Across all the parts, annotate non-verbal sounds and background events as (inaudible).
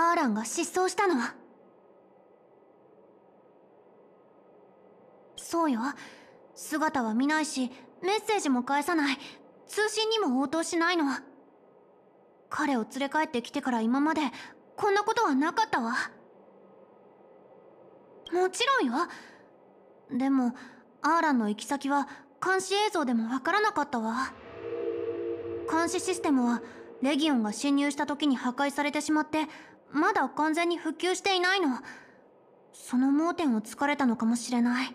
アーランが失踪したのそうよ姿は見ないしメッセージも返さない通信にも応答しないの彼を連れ帰ってきてから今までこんなことはなかったわもちろんよでもアーランの行き先は監視映像でもわからなかったわ監視システムはレギオンが侵入した時に破壊されてしまってまだ完全に復旧していないのその盲点を突かれたのかもしれない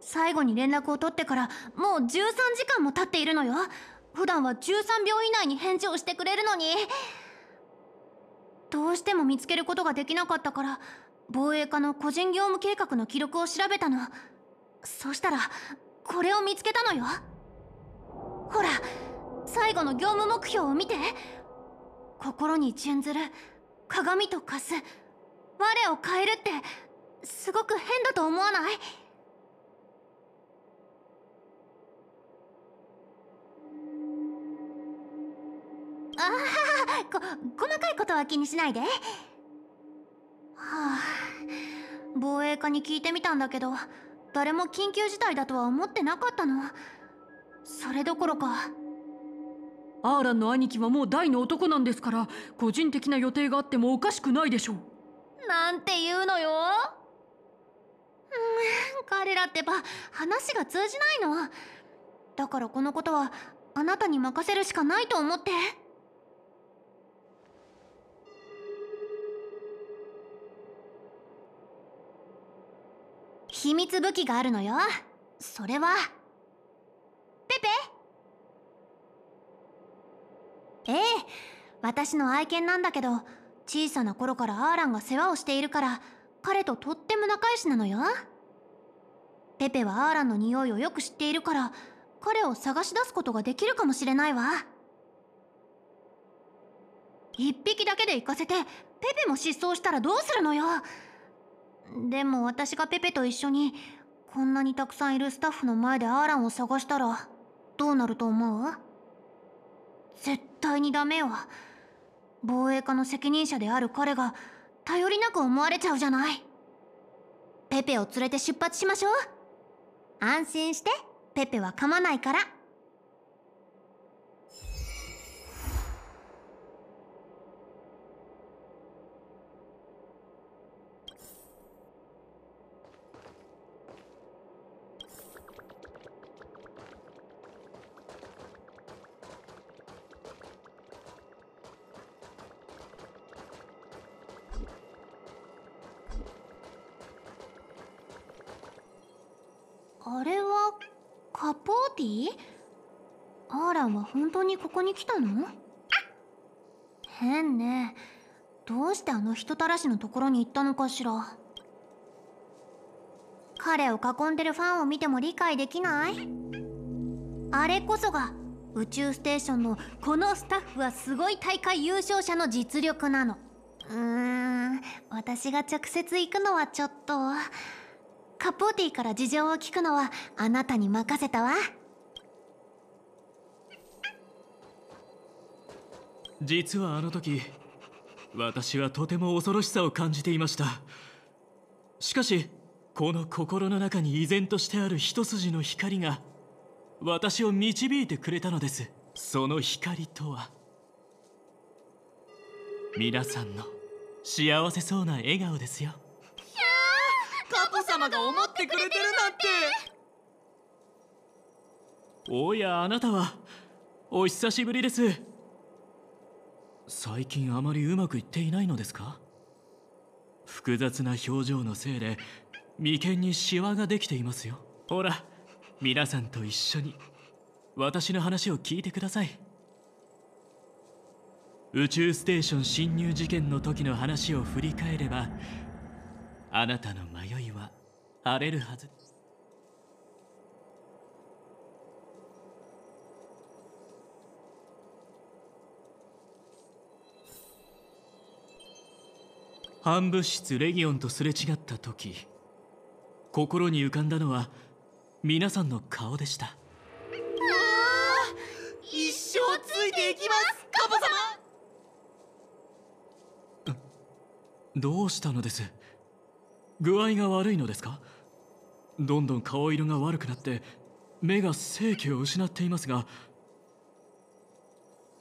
最後に連絡を取ってからもう13時間も経っているのよ普段は13秒以内に返事をしてくれるのにどうしても見つけることができなかったから防衛課の個人業務計画の記録を調べたのそしたらこれを見つけたのよほら最後の業務目標を見て心に準ずる鏡と化す我を変えるってすごく変だと思わないああこ細かいことは気にしないではあ防衛課に聞いてみたんだけど誰も緊急事態だとは思ってなかったのそれどころかアーランの兄貴はもう大の男なんですから個人的な予定があってもおかしくないでしょうなんて言うのようん彼らってば話が通じないのだからこのことはあなたに任せるしかないと思って秘密武器があるのよそれはペペええ私の愛犬なんだけど小さな頃からアーランが世話をしているから彼ととっても仲良しなのよペペはアーランの匂いをよく知っているから彼を探し出すことができるかもしれないわ一匹だけで行かせてペペも失踪したらどうするのよでも私がペペと一緒にこんなにたくさんいるスタッフの前でアーランを探したらどうなると思う絶対にダメよ防衛課の責任者である彼が頼りなく思われちゃうじゃないペペを連れて出発しましょう安心してペペは噛まないから本当にここに来たの変ねどうしてあの人たらしのところに行ったのかしら彼を囲んでるファンを見ても理解できないあれこそが宇宙ステーションのこのスタッフはすごい大会優勝者の実力なのうーん私が直接行くのはちょっとカポーティから事情を聞くのはあなたに任せたわ。実はあの時私はとても恐ろしさを感じていましたしかしこの心の中に依然としてある一筋の光が私を導いてくれたのですその光とは皆さんの幸せそうな笑顔ですよカポ様が思ってくれてるなんておやあなたはお久しぶりです最近あまりうまくいっていないのですか複雑な表情のせいで眉間にシワができていますよほら皆さんと一緒に私の話を聞いてください宇宙ステーション侵入事件の時の話を振り返ればあなたの迷いは晴れるはず半物質レギオンとすれ違った時心に浮かんだのは皆さんの顔でしたああ一生ついていきますカボ様どうしたのです具合が悪いのですかどんどん顔色が悪くなって目が生気を失っていますが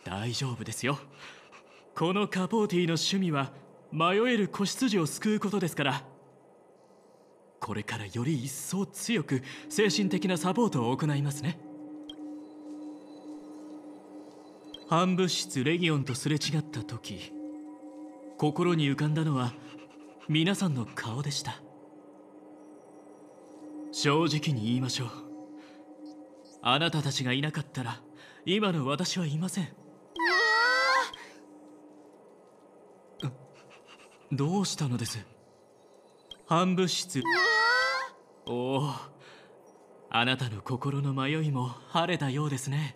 大丈夫ですよこのカポーティの趣味は迷える子羊を救うことですからこれからより一層強く精神的なサポートを行いますね半物質レギオンとすれ違った時心に浮かんだのは皆さんの顔でした正直に言いましょうあなたたちがいなかったら今の私はいませんどうしたのです半物質おおあなたの心の迷いも晴れたようですね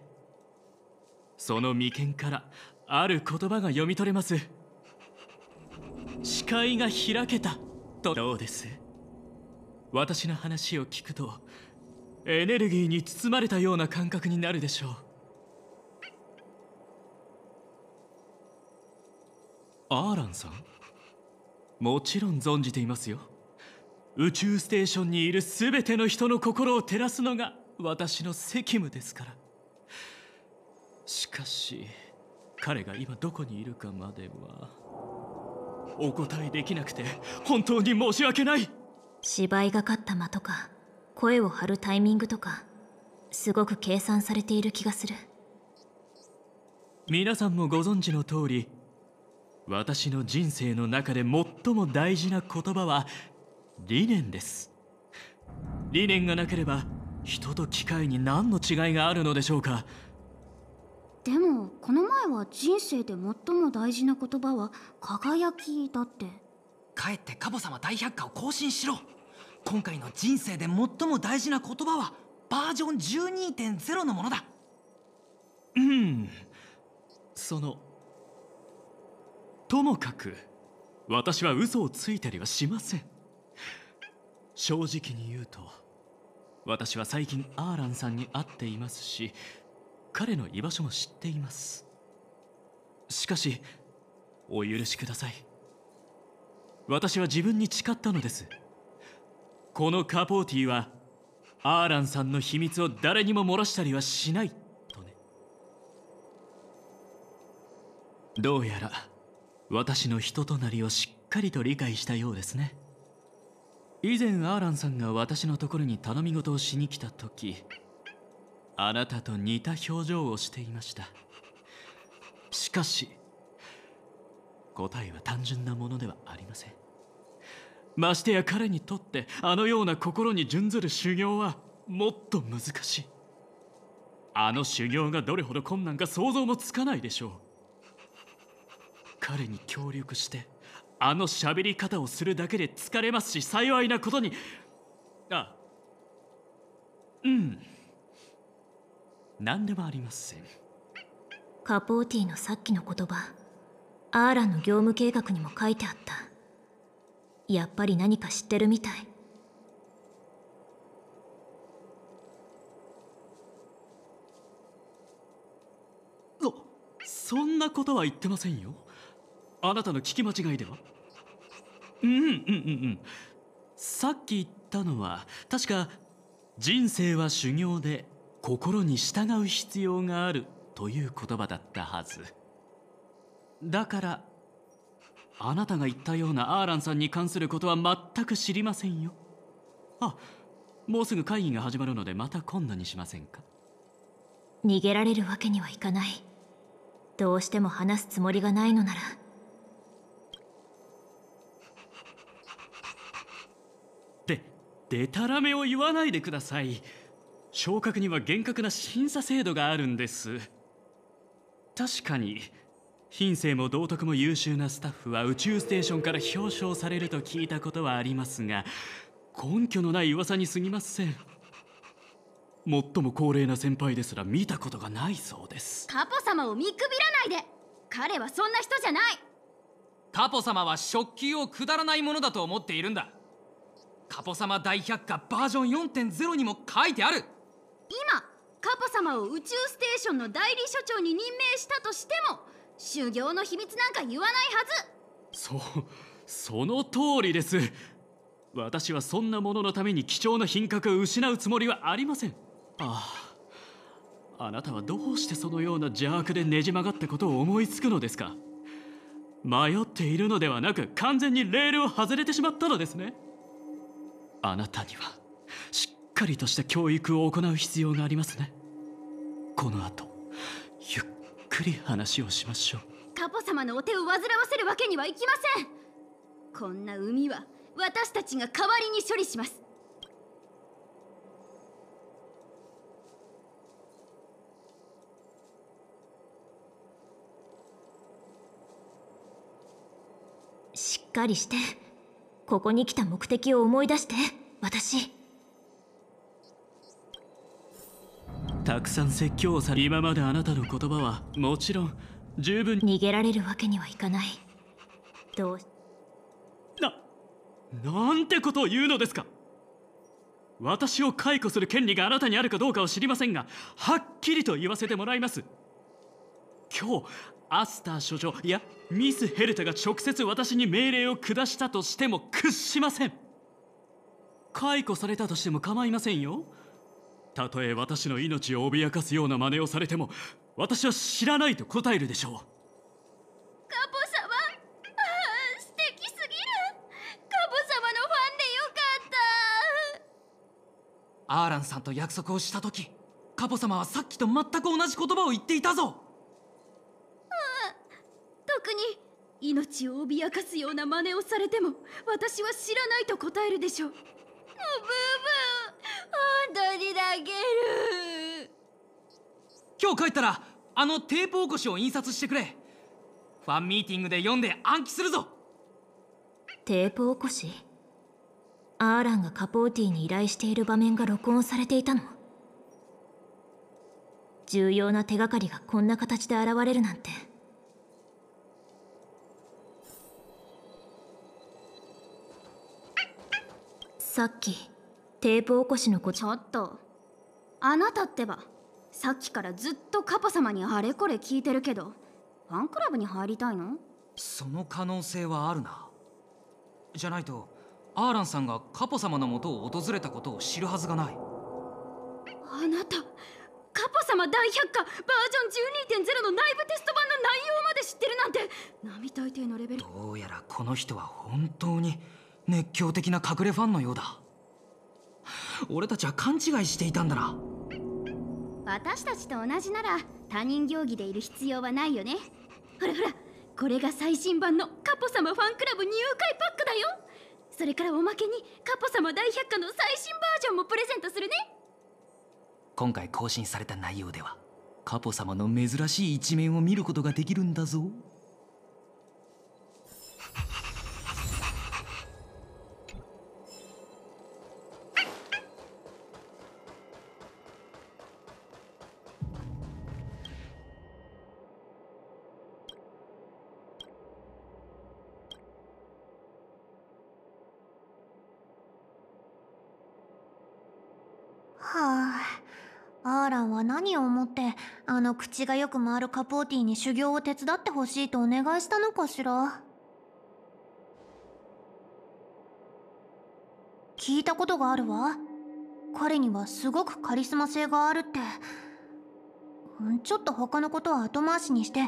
その眉間からある言葉が読み取れます視界が開けたとどうです私の話を聞くとエネルギーに包まれたような感覚になるでしょうアーランさんもちろん存じていますよ宇宙ステーションにいる全ての人の心を照らすのが私の責務ですからしかし彼が今どこにいるかまではお答えできなくて本当に申し訳ない芝居がかった間とか声を張るタイミングとかすごく計算されている気がする皆さんもご存知の通り私の人生の中で最も大事な言葉は理念です理念がなければ人と機械に何の違いがあるのでしょうかでもこの前は人生で最も大事な言葉は輝きだってかえってカボ様大百科を更新しろ今回の人生で最も大事な言葉はバージョン12.0のものだうんそのともかく私は嘘をついたりはしません正直に言うと私は最近アーランさんに会っていますし彼の居場所も知っていますしかしお許しください私は自分に誓ったのですこのカポーティはアーランさんの秘密を誰にも漏らしたりはしないとねどうやら私の人となりをしっかりと理解したようですね以前アーランさんが私のところに頼み事をしに来た時あなたと似た表情をしていましたしかし答えは単純なものではありませんましてや彼にとってあのような心に準ずる修行はもっと難しいあの修行がどれほど困難か想像もつかないでしょう彼に協力してあの喋り方をするだけで疲れますし幸いなことにあうん何でもありませんカポーティのさっきの言葉アーランの業務計画にも書いてあったやっぱり何か知ってるみたいそんなことは言ってませんよあなたの聞き間違いではうんうんうんうんさっき言ったのは確か人生は修行で心に従う必要があるという言葉だったはずだからあなたが言ったようなアーランさんに関することは全く知りませんよあもうすぐ会議が始まるのでまた今度にしませんか逃げられるわけにはいかないどうしても話すつもりがないのならでたらめを言わないでください昇格には厳格な審査制度があるんです確かに品性も道徳も優秀なスタッフは宇宙ステーションから表彰されると聞いたことはありますが根拠のない噂にすぎません最も高齢な先輩ですら見たことがないそうですカポ様を見くびらないで彼はそんな人じゃないカポ様は食器をくだらないものだと思っているんだカポ様大百科バージョン4.0にも書いてある今カポ様を宇宙ステーションの代理所長に任命したとしても修行の秘密なんか言わないはずそその通りです私はそんなもののために貴重な品格を失うつもりはありませんあああなたはどうしてそのような邪悪でねじ曲がったことを思いつくのですか迷っているのではなく完全にレールを外れてしまったのですねあなたにはしっかりとした教育を行う必要がありますねこの後ゆっくり話をしましょうカポ様のお手を煩わせるわけにはいきませんこんな海は私たちが代わりに処理しますしっかりして。ここに来た目的を思い出して私たくさん説教をさ今まであなたの言葉はもちろん十分逃げられるわけにはいかないどうななんてことを言うのですか私を解雇する権利があなたにあるかどうかは知りませんがはっきりと言わせてもらいます今日アスター所長いやミス・ヘルタが直接私に命令を下したとしても屈しません解雇されたとしても構いませんよたとえ私の命を脅かすような真似をされても私は知らないと答えるでしょうカポ様素敵すぎるカポ様のファンでよかったアーランさんと約束をした時カポ様はさっきと全く同じ言葉を言っていたぞ命を脅かすような真似をされても私は知らないと答えるでしょうブーブー本当に泣ける今日帰ったらあのテープ起こしを印刷してくれファンミーティングで読んで暗記するぞテープ起こしアーランがカポーティに依頼している場面が録音されていたの重要な手がかりがこんな形で現れるなんてさっきテープ起こしの子ちょっとあなたってばさっきからずっとカポ様にあれこれ聞いてるけどファンクラブに入りたいのその可能性はあるなじゃないとアーランさんがカポ様のもとを訪れたことを知るはずがないあなたカポ様大百科バージョン12.0の内部テスト版の内容まで知ってるなんて並大抵のレベルどうやらこの人は本当に熱狂的な隠れファンのようだ俺たちは勘違いしていたんだな私たちと同じなら他人行儀でいる必要はないよねほらほらこれが最新版のカポ様ファンクラブ入会パックだよそれからおまけにカポ様大百科の最新バージョンもプレゼントするね今回更新された内容ではカポ様の珍しい一面を見ることができるんだぞはあアーランは何を思ってあの口がよく回るカポーティに修行を手伝ってほしいとお願いしたのかしら聞いたことがあるわ彼にはすごくカリスマ性があるってちょっと他のことは後回しにして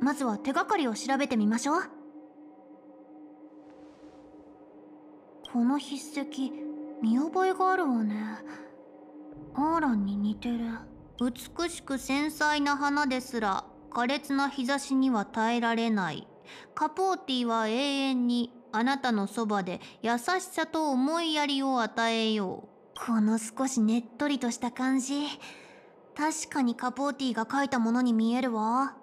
まずは手がかりを調べてみましょうこの筆跡見覚えがあるわねアーランに似てる美しく繊細な花ですら苛烈な日差しには耐えられないカポーティは永遠にあなたのそばで優しさと思いやりを与えようこの少しねっとりとした感じ確かにカポーティが描いたものに見えるわ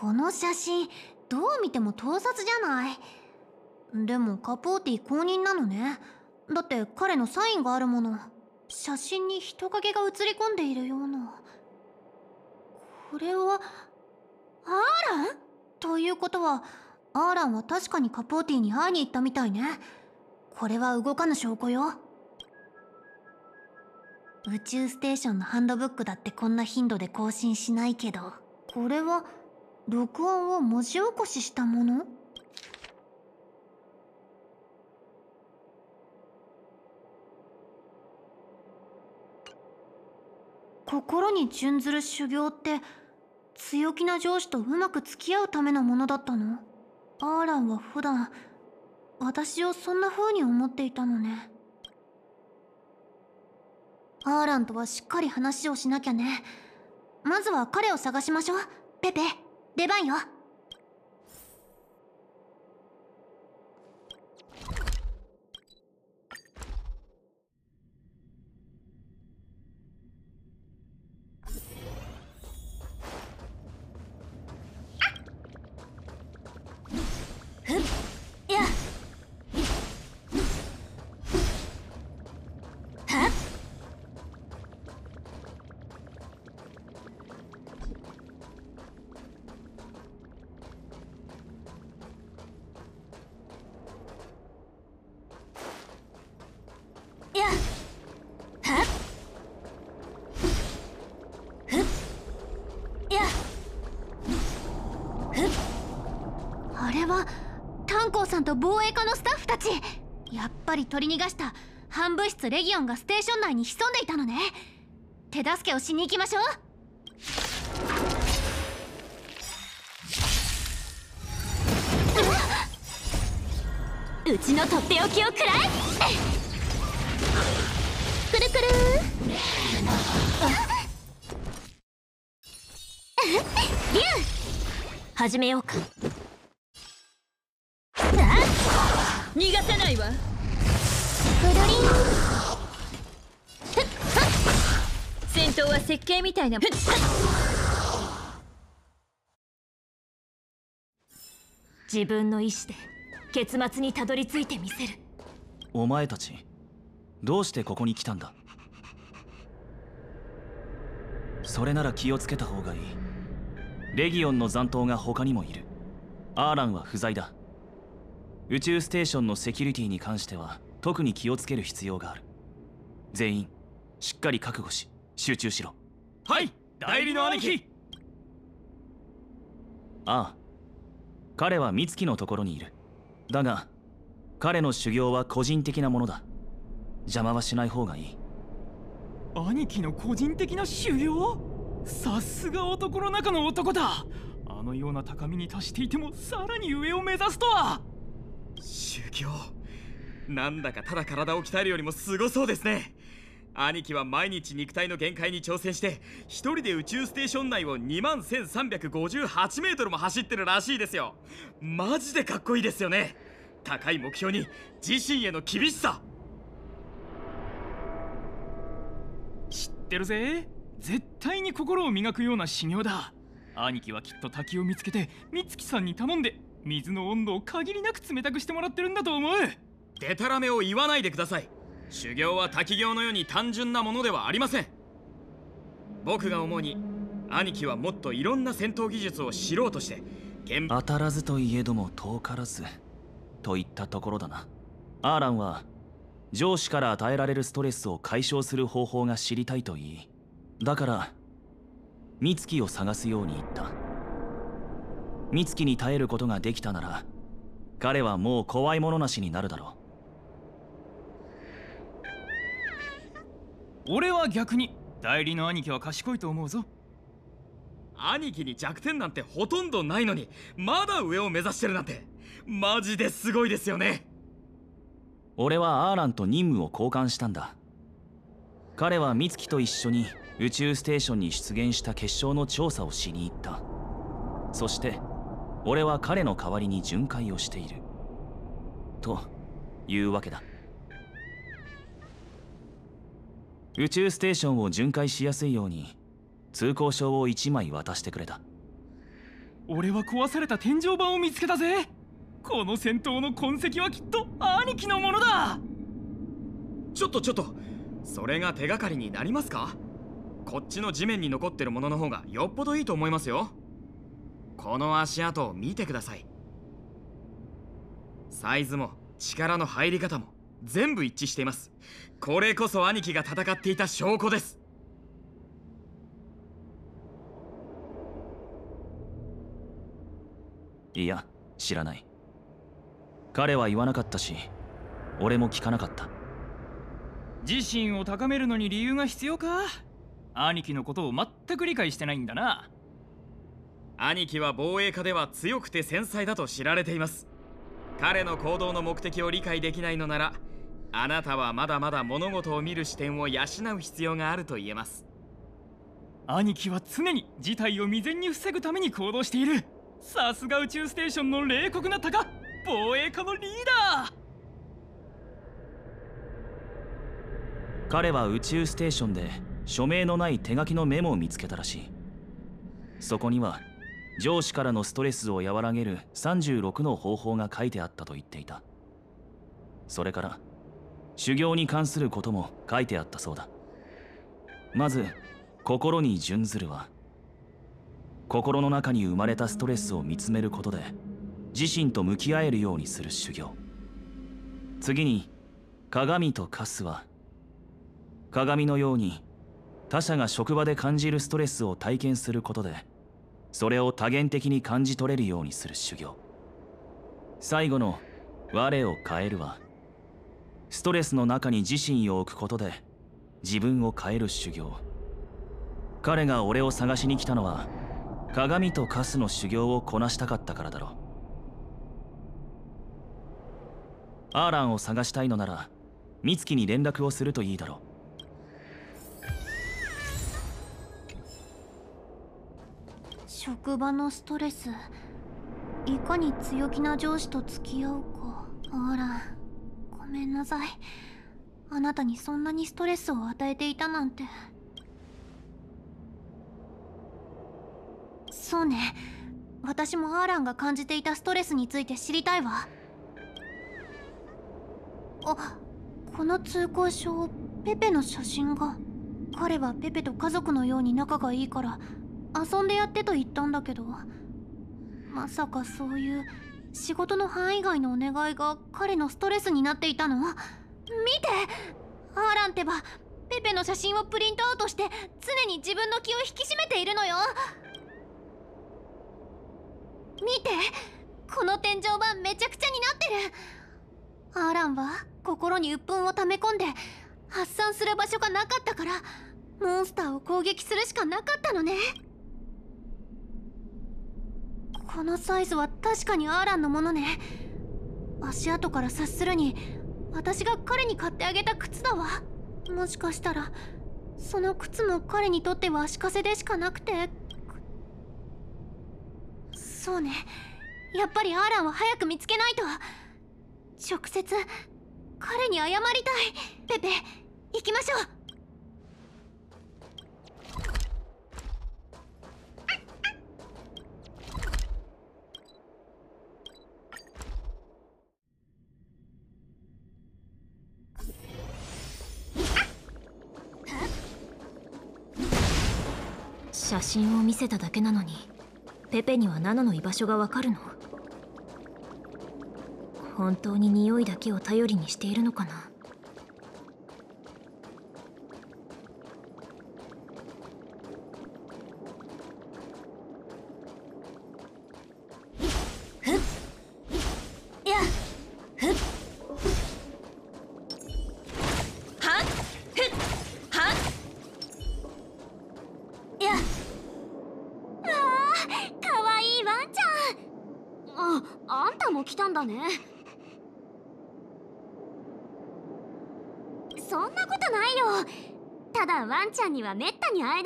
この写真どう見ても盗撮じゃないでもカポーティ公認なのねだって彼のサインがあるもの写真に人影が写り込んでいるようなこれはアーランということはアーランは確かにカポーティに会いに行ったみたいねこれは動かぬ証拠よ宇宙ステーションのハンドブックだってこんな頻度で更新しないけどこれは録音を文字起こししたもの心に準ずる修行って強気な上司とうまく付き合うためのものだったのアーランは普段私をそんな風に思っていたのねアーランとはしっかり話をしなきゃねまずは彼を探しましょうペペ出番よさんと防衛課のスタッフたちやっぱり取り逃がした半物質レギオンがステーション内に潜んでいたのね手助けをしに行きましょううちのとっておきをくらえくるくるリュ始めようかは設計みたいな自分の意志で結末にたどり着いてみせるお前たちどうしてここに来たんだそれなら気をつけた方がいいレギオンの残党が他にもいるアーランは不在だ宇宙ステーションのセキュリティに関しては特に気をつける必要がある全員しっかり覚悟し集中しろはい代理の兄貴ああ彼は美月のところにいるだが彼の修行は個人的なものだ邪魔はしない方がいい兄貴の個人的な修行さすが男の中の男だあのような高みに達していてもさらに上を目指すとは修行なんだかただ体を鍛えるよりもすごそうですね兄貴は毎日肉体の限界に挑戦して一人で宇宙ステーション内を2万1358メートルも走ってるらしいですよマジでかっこいいですよね高い目標に自身への厳しさ知ってるぜ絶対に心を磨くような修行だ兄貴はきっと滝を見つけて美月さんに頼んで水の温度を限りなく冷たくしてもらってるんだと思うでたらめを言わないでください修行は滝行のように単純なものではありません僕が思うに兄貴はもっといろんな戦闘技術を知ろうとして当たらずといえども遠からずといったところだなアーランは上司から与えられるストレスを解消する方法が知りたいと言いだから美月を探すように言った美月に耐えることができたなら彼はもう怖いものなしになるだろう俺は逆に代理の兄貴は賢いと思うぞ兄貴に弱点なんてほとんどないのにまだ上を目指してるなんてマジですごいですよね俺はアーランと任務を交換したんだ彼は美月と一緒に宇宙ステーションに出現した結晶の調査をしに行ったそして俺は彼の代わりに巡回をしているというわけだ宇宙ステーションを巡回しやすいように通行証を1枚渡してくれた俺は壊された天井板を見つけたぜこの戦闘の痕跡はきっと兄貴のものだちょっとちょっとそれが手がかりになりますかこっちの地面に残ってるものの方がよっぽどいいと思いますよこの足跡を見てくださいサイズも力の入り方も全部一致していますこれこそ兄貴が戦っていた証拠ですいや知らない彼は言わなかったし俺も聞かなかった自身を高めるのに理由が必要か兄貴のことを全く理解してないんだな兄貴は防衛科では強くて繊細だと知られています彼の行動の目的を理解できないのならあなたはまだまだ物事を見る視点を養う必要があると言えます兄貴は常に事態を未然に防ぐために行動しているさすが宇宙ステーションの冷酷な鷹防衛科のリーダー彼は宇宙ステーションで署名のない手書きのメモを見つけたらしいそこには上司からのストレスを和らげる36の方法が書いてあったと言っていたそれから修行に関することも書いてあったそうだまず心に準ずるは心の中に生まれたストレスを見つめることで自身と向き合えるようにする修行次に鏡とカスは鏡のように他者が職場で感じるストレスを体験することでそれを多元的に感じ取れるようにする修行最後の我を変えるはストレスの中に自身を置くことで自分を変える修行彼が俺を探しに来たのは鏡とカスの修行をこなしたかったからだろうアーランを探したいのなら美月に連絡をするといいだろう職場のストレスいかに強気な上司と付き合うかあらめんなさいあなたにそんなにストレスを与えていたなんてそうね私もアーランが感じていたストレスについて知りたいわあこの通行証ペペの写真が彼はペペと家族のように仲がいいから遊んでやってと言ったんだけどまさかそういう仕事の範囲外のお願いが彼のストレスになっていたの見てアーランってばペペの写真をプリントアウトして常に自分の気を引き締めているのよ見てこの天井板めちゃくちゃになってるアーランは心に鬱憤を溜め込んで発散する場所がなかったからモンスターを攻撃するしかなかったのねこのサイズは確かにアーランのものね足跡から察するに私が彼に買ってあげた靴だわもしかしたらその靴も彼にとっては足かせでしかなくてそうねやっぱりアーランを早く見つけないと直接彼に謝りたいペペ行きましょう写真を見せただけなのにペペにはナノの居場所がわかるの本当に匂いだけを頼りにしているのかな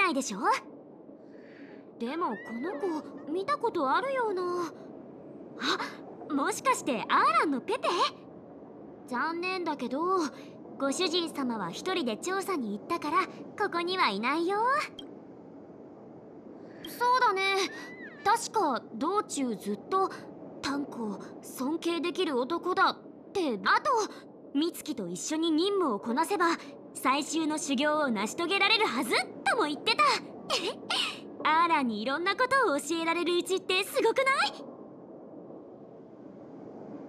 ないでしょでもこの子見たことあるようなあもしかしてアーランのペテ残念だけどご主人様は一人で調査に行ったからここにはいないよそうだね確か道中ずっと炭鉱尊敬できる男だってあと美月と一緒に任務をこなせば最終の修行を成し遂げられるはずとも言ってたアーラにいろんなことを教えられるうちってすごくな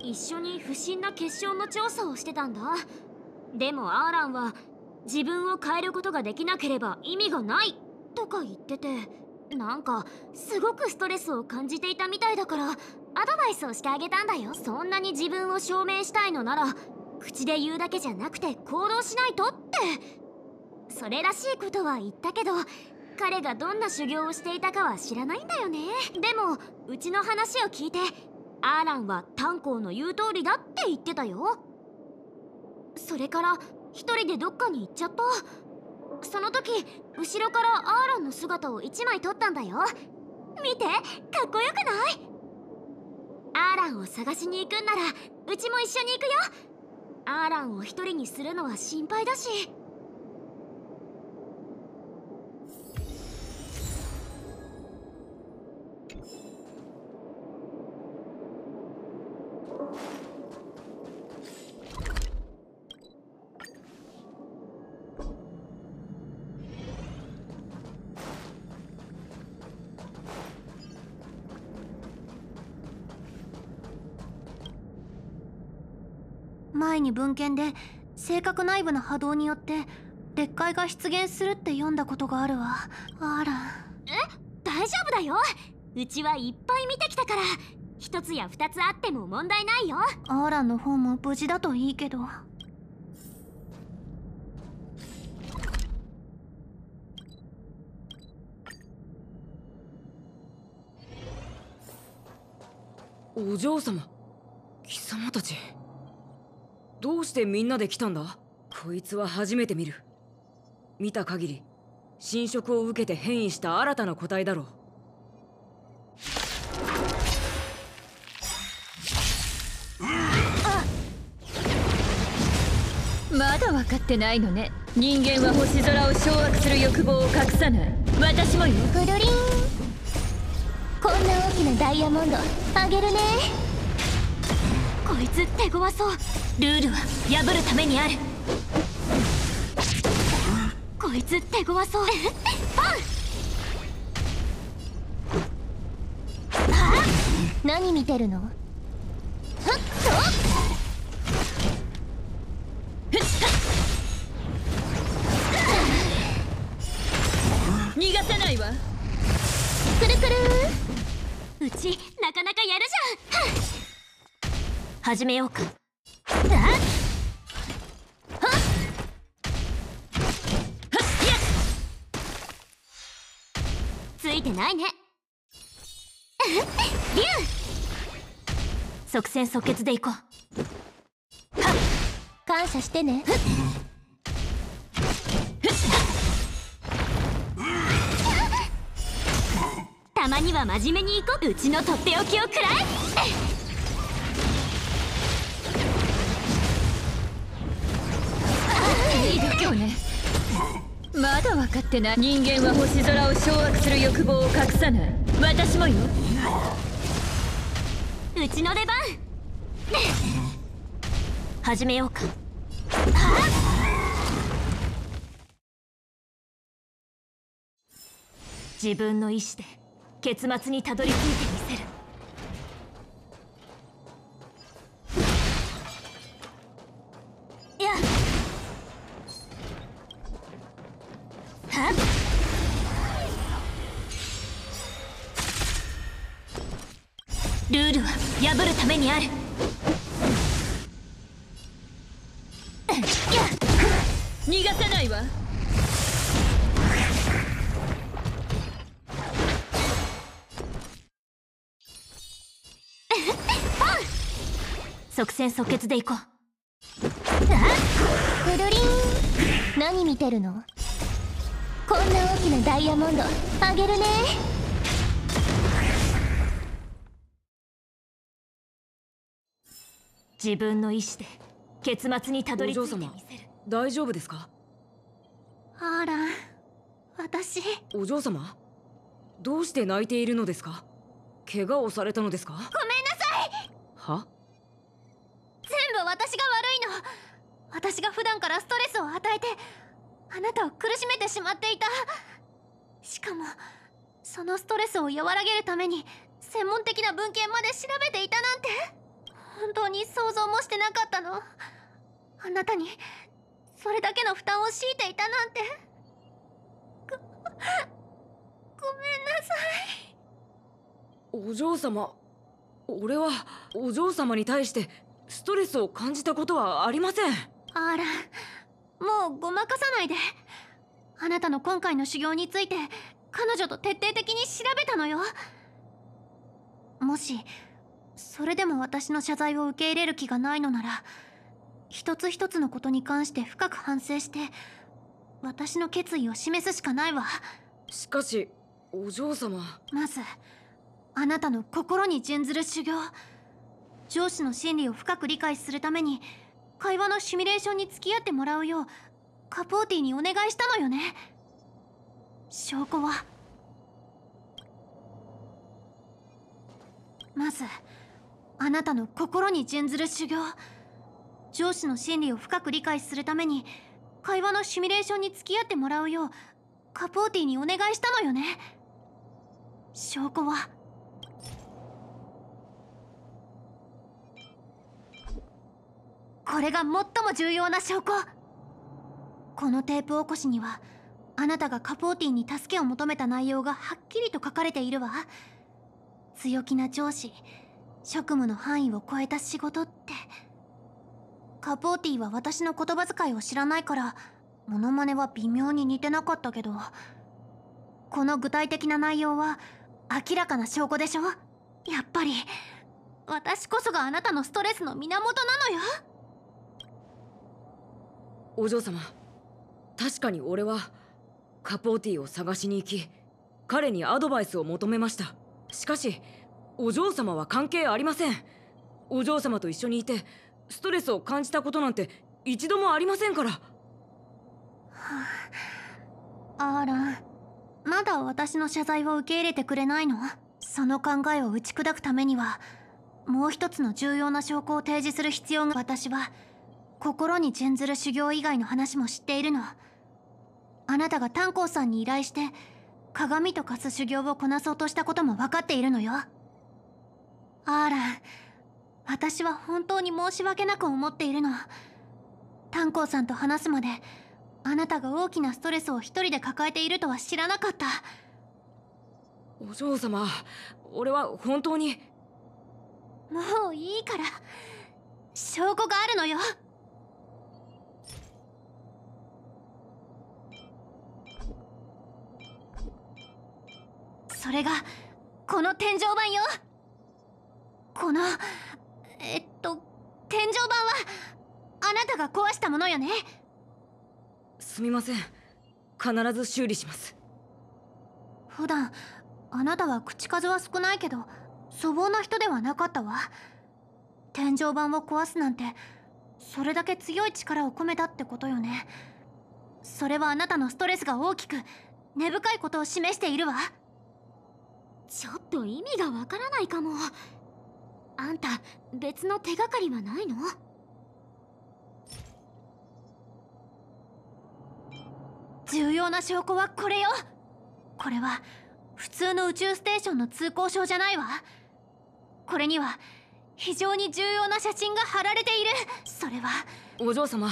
い一緒に不審な結晶の調査をしてたんだでもアーランは自分を変えることができなければ意味がないとか言っててなんかすごくストレスを感じていたみたいだからアドバイスをしてあげたんだよそんなに自分を証明したいのなら口で言うだけじゃなくて行動しないとってそれらしいことは言ったけど彼がどんな修行をしていたかは知らないんだよねでもうちの話を聞いてアーランは炭鉱の言う通りだって言ってたよそれから一人でどっかに行っちゃったその時後ろからアーランの姿を1枚撮ったんだよ見てかっこよくないアーランを探しに行くんならうちも一緒に行くよアーランを一人にするのは心配だし前に文献で性格内部の波動によってかいが出現するって読んだことがあるわあらえ大丈夫だようちはいっぱい見てきたから一つや二つあっても問題ないよアランの方も無事だといいけどお嬢様貴様たちどうしてみんなで来たんだこいつは初めて見る見た限り侵食を受けて変異した新たな個体だろうまだ分かってないのね人間は星空を掌握する欲望を隠さない私もよくるりんこんな大きなダイヤモンドあげるねこいつ手強そうルールは破るためにあるこいつ手強そうァン (laughs) 何見てるの始めようかついてないね竜即戦即決でいこう感謝してねたまには真面目に行こううちのとっておきをくらえいい度胸ねまだ分かってない人間は星空を掌握する欲望を隠さない私もようちの出番始めようか自分の意志で結末にたどり着いて即戦即決で行こうあくるりん何見てるのこんな大きなダイヤモンドあげるね自分の意志で結末にたどり着いてみせる大丈夫ですかあら私お嬢様どうして泣いているのですか怪我をされたのですかごめんなさいは私が普段からストレスを与えてあなたを苦しめてしまっていたしかもそのストレスを和らげるために専門的な文献まで調べていたなんて本当に想像もしてなかったのあなたにそれだけの負担を強いていたなんてごごめんなさいお嬢様俺はお嬢様に対してストレスを感じたことはありませんあらもうごまかさないであなたの今回の修行について彼女と徹底的に調べたのよもしそれでも私の謝罪を受け入れる気がないのなら一つ一つのことに関して深く反省して私の決意を示すしかないわしかしお嬢様まずあなたの心に準ずる修行上司の心理を深く理解するために会話のシミュレーションに付き合ってもらうようカポーティにお願いしたのよね証拠はまずあなたの心に準ずる修行上司の心理を深く理解するために会話のシミュレーションに付き合ってもらうようカポーティにお願いしたのよね証拠はこれが最も重要な証拠このテープ起こしにはあなたがカポーティに助けを求めた内容がはっきりと書かれているわ強気な上司職務の範囲を超えた仕事ってカポーティーは私の言葉遣いを知らないからモノマネは微妙に似てなかったけどこの具体的な内容は明らかな証拠でしょやっぱり私こそがあなたのストレスの源なのよお嬢様確かに俺はカポーティを探しに行き彼にアドバイスを求めましたしかしお嬢様は関係ありませんお嬢様と一緒にいてストレスを感じたことなんて一度もありませんからアーランまだ私の謝罪を受け入れてくれないのその考えを打ち砕くためにはもう一つの重要な証拠を提示する必要が私は心に準ずる修行以外の話も知っているのあなたが炭鉱さんに依頼して鏡と化す修行をこなそうとしたことも分かっているのよあら私は本当に申し訳なく思っているの炭鉱さんと話すまであなたが大きなストレスを一人で抱えているとは知らなかったお嬢様俺は本当にもういいから証拠があるのよそれがこの天井板よこのえっと天井板はあなたが壊したものよねすみません必ず修理します普段あなたは口数は少ないけど粗暴な人ではなかったわ天井板を壊すなんてそれだけ強い力を込めたってことよねそれはあなたのストレスが大きく根深いことを示しているわちょっと意味がわからないかもあんた別の手がかりはないの重要な証拠はこれよこれは普通の宇宙ステーションの通行証じゃないわこれには非常に重要な写真が貼られているそれはお嬢様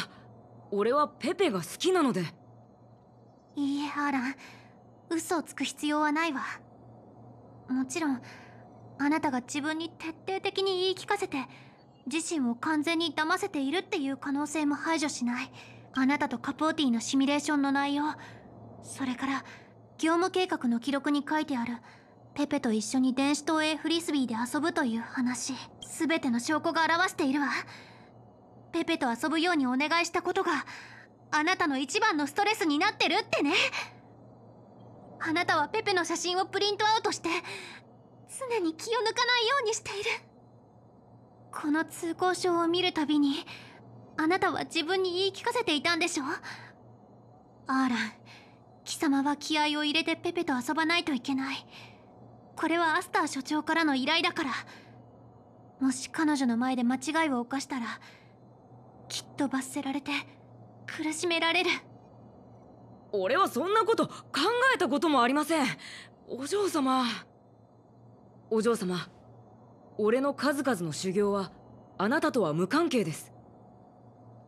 俺はペペが好きなのでいいえアラン嘘をつく必要はないわもちろんあなたが自分に徹底的に言い聞かせて自身を完全に騙せているっていう可能性も排除しないあなたとカポーティのシミュレーションの内容それから業務計画の記録に書いてあるペペと一緒に電子投影フリスビーで遊ぶという話全ての証拠が表しているわペペと遊ぶようにお願いしたことがあなたの一番のストレスになってるってねあなたはペペの写真をプリントアウトして常に気を抜かないようにしているこの通行証を見るたびにあなたは自分に言い聞かせていたんでしょアーラン貴様は気合を入れてペペと遊ばないといけないこれはアスター所長からの依頼だからもし彼女の前で間違いを犯したらきっと罰せられて苦しめられる俺はそんなこと考えたこともありませんお嬢様お嬢様俺の数々の修行はあなたとは無関係です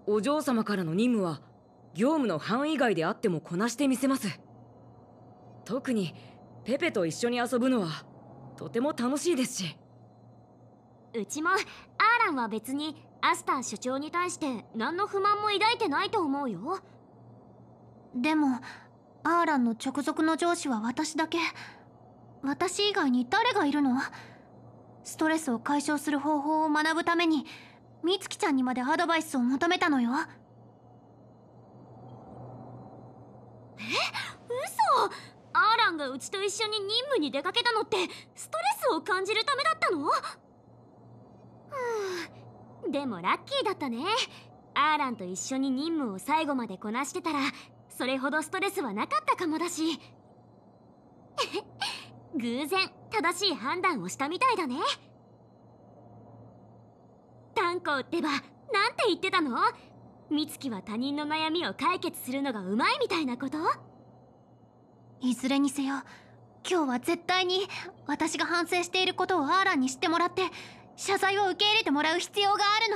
お嬢様からの任務は業務の範囲外であってもこなしてみせます特にペペと一緒に遊ぶのはとても楽しいですしうちもアーランは別にアスター所長に対して何の不満も抱いてないと思うよでもアーランの直属の上司は私だけ私以外に誰がいるのストレスを解消する方法を学ぶために美月ちゃんにまでアドバイスを求めたのよえ嘘アーランがうちと一緒に任務に出かけたのってストレスを感じるためだったのでもラッキーだったねアーランと一緒に任務を最後までこなしてたらそれほどストレスはなかったかもだし (laughs) 偶然正しい判断をしたみたいだね炭鉱ってばなんて言ってたの美月は他人の悩みを解決するのがうまいみたいなこといずれにせよ今日は絶対に私が反省していることをアーランに知ってもらって謝罪を受け入れてもらう必要があるの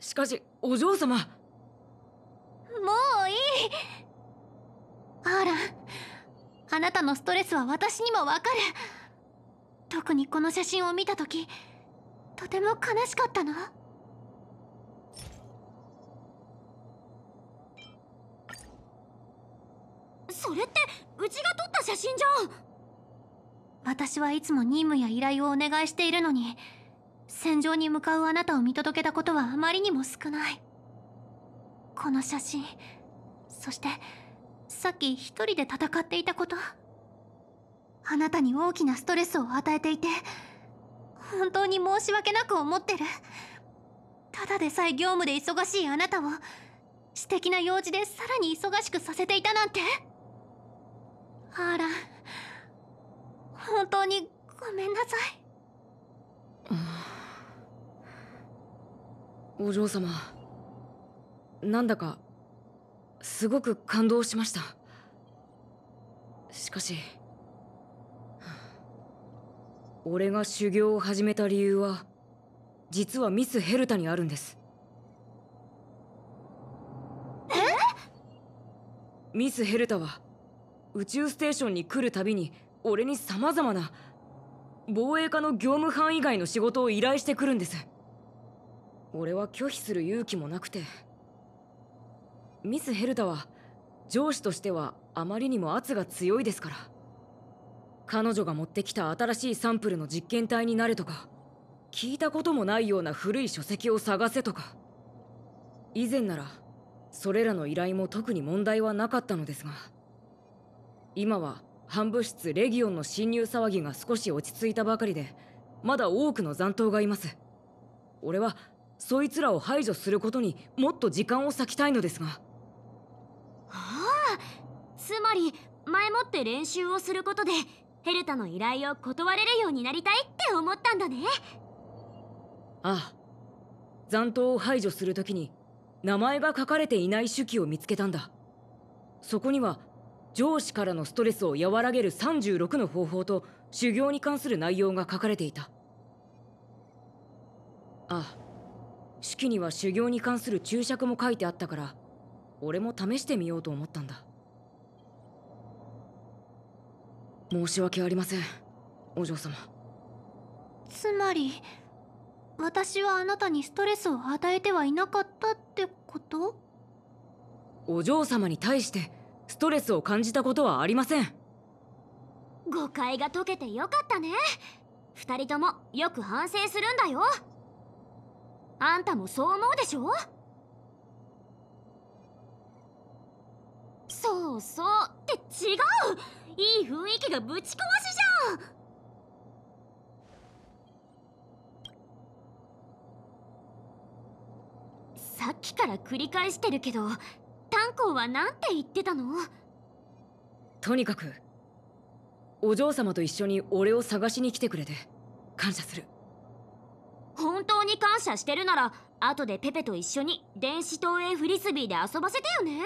しかしお嬢様もういいアーランあなたのストレスは私にもわかる特にこの写真を見た時とても悲しかったのそれってうちが撮った写真じゃん私はいつも任務や依頼をお願いしているのに戦場に向かうあなたを見届けたことはあまりにも少ないこの写真そしてさっき一人で戦っていたことあなたに大きなストレスを与えていて本当に申し訳なく思ってるただでさえ業務で忙しいあなたを素敵な用事でさらに忙しくさせていたなんてアーラン本当にごめんなさい、お嬢様なんだかすごく感動しましたしかし俺が修行を始めた理由は実はミス・ヘルタにあるんですミス・ヘルタは宇宙ステーションに来るたびに俺に様々な防衛課の業務班以外の仕事を依頼してくるんです俺は拒否する勇気もなくてミス・ヘルタは上司としてはあまりにも圧が強いですから彼女が持ってきた新しいサンプルの実験体になれとか聞いたこともないような古い書籍を探せとか以前ならそれらの依頼も特に問題はなかったのですが今は反物質レギオンの侵入騒ぎが少し落ち着いたばかりでまだ多くの残党がいます俺はそいつらを排除することにもっと時間を割きたいのですが。つまり前もって練習をすることでヘルタの依頼を断れるようになりたいって思ったんだねああ残党を排除するときに名前が書かれていない手記を見つけたんだそこには上司からのストレスを和らげる36の方法と修行に関する内容が書かれていたああ手記には修行に関する注釈も書いてあったから俺も試してみようと思ったんだ申し訳ありませんお嬢様つまり私はあなたにストレスを与えてはいなかったってことお嬢様に対してストレスを感じたことはありません誤解が解けてよかったね2人ともよく反省するんだよあんたもそう思うでしょそうそうって違ういい雰囲気がぶち壊しじゃんさっきから繰り返してるけど炭鉱は何て言ってたのとにかくお嬢様と一緒に俺を探しに来てくれて感謝する本当に感謝してるなら後でペペと一緒に電子投影フリスビーで遊ばせてよね